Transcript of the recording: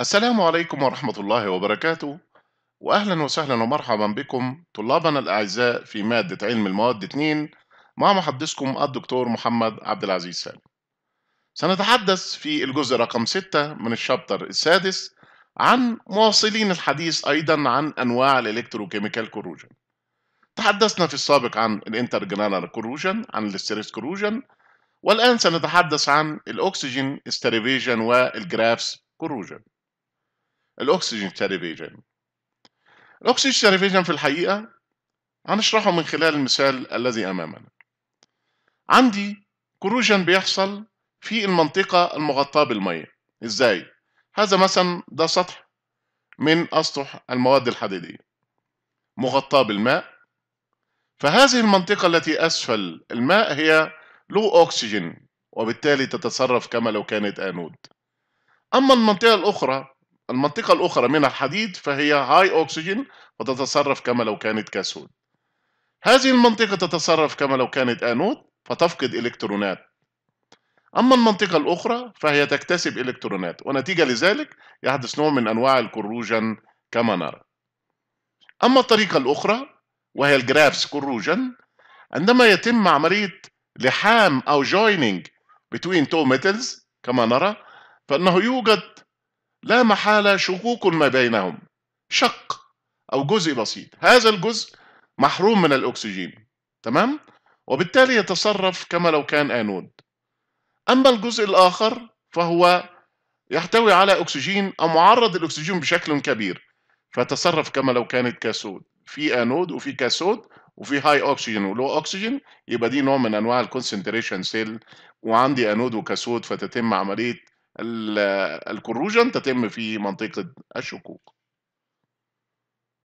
السلام عليكم ورحمة الله وبركاته وأهلا وسهلا ومرحبا بكم طلابنا الأعزاء في مادة علم المواد 2 مع محدثكم الدكتور محمد عبد العزيز سالم سنتحدث في الجزء رقم 6 من الشابتر السادس عن مواصلين الحديث أيضا عن أنواع الإلكتروكيميكال كوروجن تحدثنا في السابق عن الانترجنرال كوروجن عن الاستريس كوروجن والآن سنتحدث عن الأكسجين استريفيجن والجرافس كوروجن الاكسجين تيريفيجن الاكسجين تيريفيجن في الحقيقه هنشرحه من خلال المثال الذي امامنا عندي كروجن بيحصل في المنطقه المغطاه بالميه ازاي هذا مثلا ده سطح من اسطح المواد الحديديه مغطاه بالماء فهذه المنطقة التي أسفل الماء هي لو أكسجين وبالتالي تتصرف كما لو كانت آنود أما المنطقة الأخرى المنطقة الأخرى من الحديد فهي هاي أكسجين وتتصرف كما لو كانت كاثود هذه المنطقة تتصرف كما لو كانت آنود فتفقد إلكترونات أما المنطقة الأخرى فهي تكتسب إلكترونات ونتيجة لذلك يحدث نوع من أنواع الكروجن كما نرى أما الطريقة الأخرى وهي الجرافس كروجن عندما يتم عملية لحام أو جوينينج between two metals كما نرى فإنه يوجد لا محالة شكوك ما بينهم شق أو جزء بسيط هذا الجزء محروم من الأكسجين تمام؟ وبالتالي يتصرف كما لو كان آنود أما الجزء الآخر فهو يحتوي على أكسجين أو معرض للأكسجين بشكل كبير فتصرف كما لو كانت كاسود في آنود وفي كاسود وفي هاي أكسجين ولو أكسجين يبقى دي نوع من أنواع الكونسنتريشن سيل وعندي آنود وكاسود فتتم عملية الكروجن تتم في منطقة الشقوق